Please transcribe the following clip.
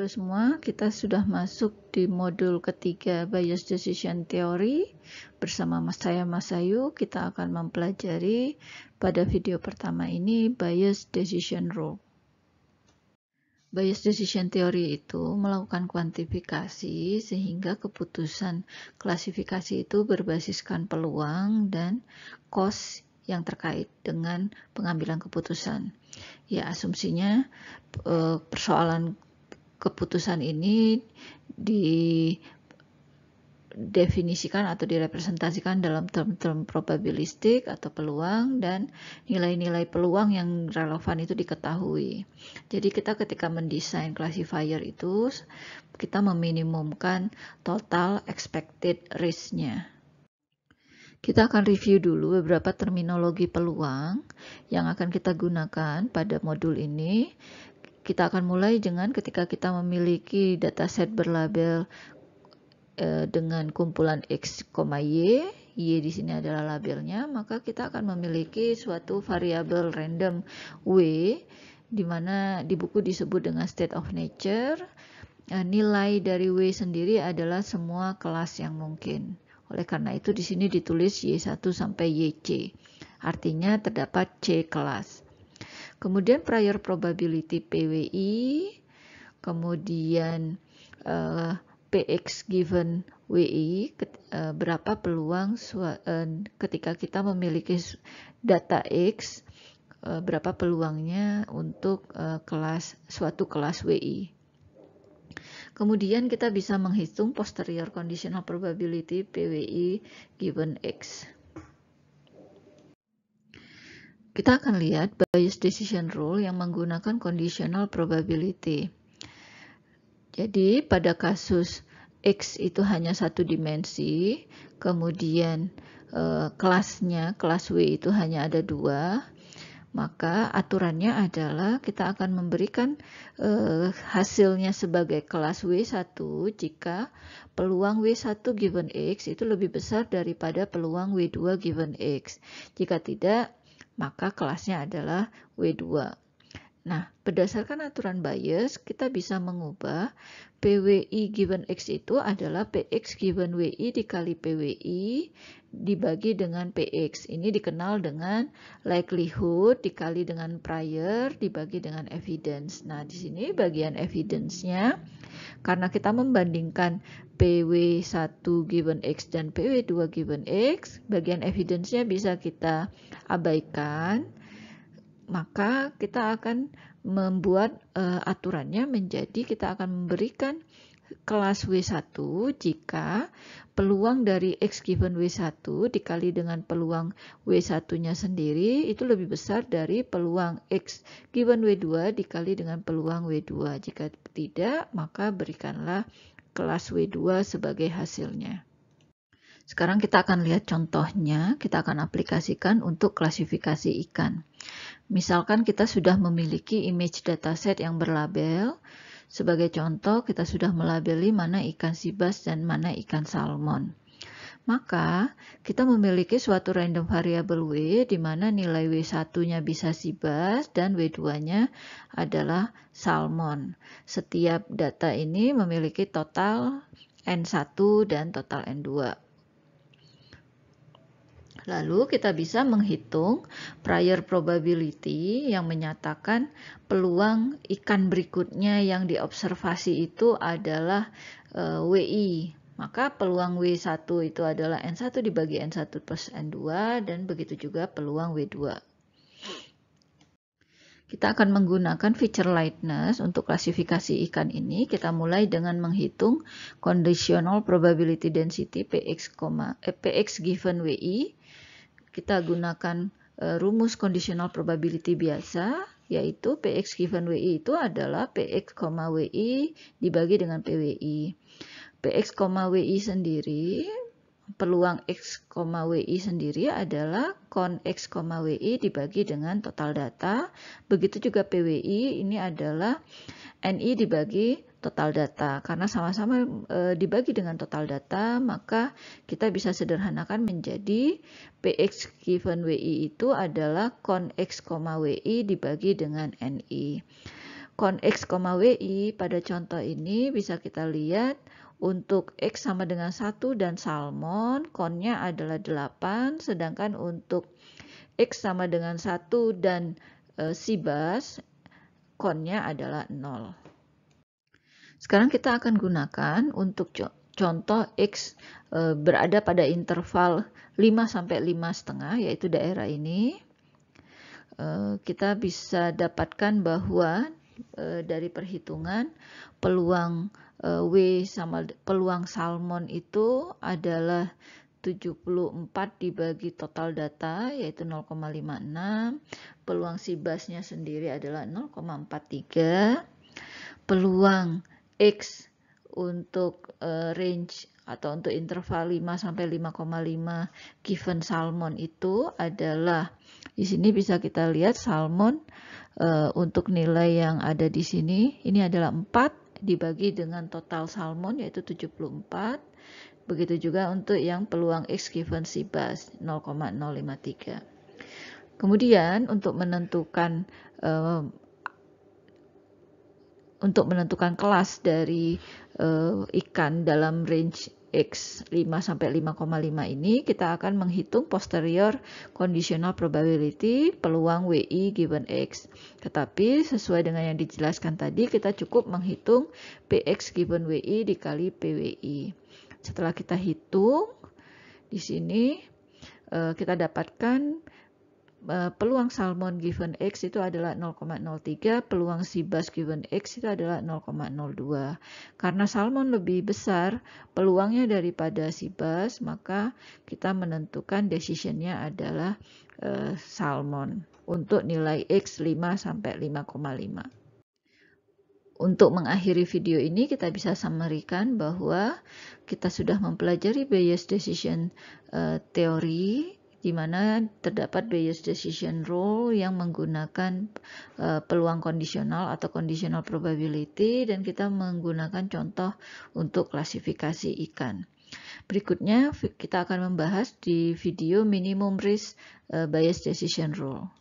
Halo semua, kita sudah masuk di modul ketiga Bias Decision Theory bersama Mas saya Mas Ayu. Kita akan mempelajari pada video pertama ini Bias Decision Rule. Bias Decision Theory itu melakukan kuantifikasi sehingga keputusan klasifikasi itu berbasiskan peluang dan cost yang terkait dengan pengambilan keputusan. Ya, asumsinya eh, persoalan keputusan ini didefinisikan atau direpresentasikan dalam term-term probabilistik atau peluang dan nilai-nilai peluang yang relevan itu diketahui. Jadi kita ketika mendesain classifier itu kita meminimumkan total expected risk-nya kita akan review dulu beberapa terminologi peluang yang akan kita gunakan pada modul ini kita akan mulai dengan ketika kita memiliki dataset berlabel eh, dengan kumpulan x, y, y di sini adalah labelnya, maka kita akan memiliki suatu variabel random w di mana di buku disebut dengan state of nature. Eh, nilai dari w sendiri adalah semua kelas yang mungkin. Oleh karena itu di sini ditulis Y1 sampai YC. Artinya terdapat C kelas. Kemudian prior probability PWI, kemudian uh, eh, PX given WI eh, berapa peluang eh, ketika kita memiliki data X berapa peluangnya untuk kelas suatu kelas WI. Kemudian kita bisa menghitung posterior conditional probability PWI given X. Kita akan lihat bias decision rule yang menggunakan conditional probability. Jadi pada kasus X itu hanya satu dimensi, kemudian e, kelasnya, kelas W itu hanya ada dua, maka aturannya adalah kita akan memberikan e, hasilnya sebagai kelas W1 jika peluang W1 given X itu lebih besar daripada peluang W2 given X. Jika tidak, maka kelasnya adalah W2. Nah, berdasarkan aturan bias, kita bisa mengubah PWI given X itu adalah PX given WI dikali PWI dibagi dengan PX. Ini dikenal dengan likelihood dikali dengan prior dibagi dengan evidence. Nah, di sini bagian evidence-nya karena kita membandingkan PW1 given X dan PW2 given X, bagian evidence-nya bisa kita abaikan, maka kita akan membuat uh, aturannya menjadi kita akan memberikan kelas W1 jika peluang dari X given W1 dikali dengan peluang W1-nya sendiri itu lebih besar dari peluang X given W2 dikali dengan peluang W2. Jika tidak, maka berikanlah kelas W2 sebagai hasilnya. Sekarang kita akan lihat contohnya, kita akan aplikasikan untuk klasifikasi ikan. Misalkan kita sudah memiliki image dataset yang berlabel, sebagai contoh, kita sudah melabeli mana ikan sibas dan mana ikan salmon. Maka, kita memiliki suatu random variable W di mana nilai W1-nya bisa sibas dan W2-nya adalah salmon. Setiap data ini memiliki total N1 dan total N2. Lalu kita bisa menghitung prior probability yang menyatakan peluang ikan berikutnya yang diobservasi itu adalah e, eh, WI. Maka peluang W1 itu adalah N1 dibagi N1 plus N2 dan begitu juga peluang W2. Kita akan menggunakan feature lightness untuk klasifikasi ikan ini. Kita mulai dengan menghitung conditional probability density PX, eh, PX given WI kita gunakan eh, rumus conditional probability biasa, yaitu Px given WI itu adalah Px, WI dibagi dengan PWI. Px, WI sendiri, peluang X, WI sendiri adalah kon X, WI dibagi dengan total data. Begitu juga PWI, ini adalah NI dibagi total data karena sama-sama e, dibagi dengan total data maka kita bisa sederhanakan menjadi px given wi itu adalah con x, wi dibagi dengan ni con x, wi pada contoh ini bisa kita lihat untuk X sama dengan 1 dan salmon, konnya adalah 8, sedangkan untuk X sama dengan 1 dan e, sibas, konnya adalah 0. Sekarang kita akan gunakan untuk contoh X e, berada pada interval 5 sampai 5 setengah yaitu daerah ini. E, kita bisa dapatkan bahwa e, dari perhitungan peluang W sama peluang salmon itu adalah 74 dibagi total data yaitu 0,56 peluang sibasnya sendiri adalah 0,43 peluang X untuk uh, range atau untuk interval 5 sampai 5,5 given salmon itu adalah di sini bisa kita lihat salmon uh, untuk nilai yang ada di sini ini adalah 4 dibagi dengan total salmon yaitu 74 begitu juga untuk yang peluang X given Sibas 0,053 kemudian untuk menentukan uh, untuk menentukan kelas dari uh, ikan dalam range X 5 sampai 5,5 ini kita akan menghitung posterior conditional probability peluang WI given X. Tetapi sesuai dengan yang dijelaskan tadi kita cukup menghitung PX given WI dikali PWI. Setelah kita hitung di sini eh, kita dapatkan Eh, peluang salmon given X itu adalah 0,03, peluang sibas given X itu adalah 0,02. Karena salmon lebih besar peluangnya daripada sibas, maka kita menentukan decisionnya adalah uh, salmon untuk nilai X 5 sampai 5,5. Untuk mengakhiri video ini kita bisa samarkan bahwa kita sudah mempelajari bias decision uh, di mana terdapat bias decision rule yang menggunakan uh, peluang kondisional atau conditional probability dan kita menggunakan contoh untuk klasifikasi ikan. Berikutnya kita akan membahas di video minimum risk uh, bias decision rule.